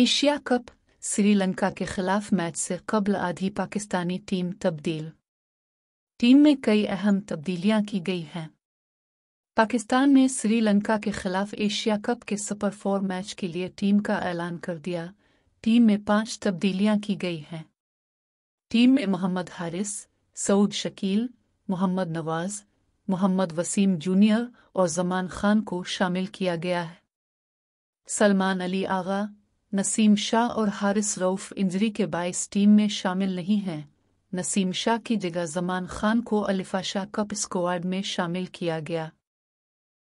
Asia cup Sri Lanka के खिलाफ match से कबल आधी पाकिस्तानी टीम तब्दील टीम में कई अहम तब्दीलियां की गई हैं पाकिस्तान ने श्रीलंका के खिलाफ एशिया कप के सुपर फोर मैच के लिए टीम का ऐलान कर दिया टीम में पांच तब्दीलियां की गई हैं टीम में मोहम्मद हारिस सऊद शकील मोहम्मद नवाज मोहम्मद वसीम जूनियर और जमान खान को शामिल किया गया है सलमान अली आगा नसीम शाह और हारिस रऊफ इंजरी के बाईस टीम में शामिल नहीं हैं नसीम शाह की जगह जमान खान को अलिफा शाह कप स्क्वाड में शामिल किया गया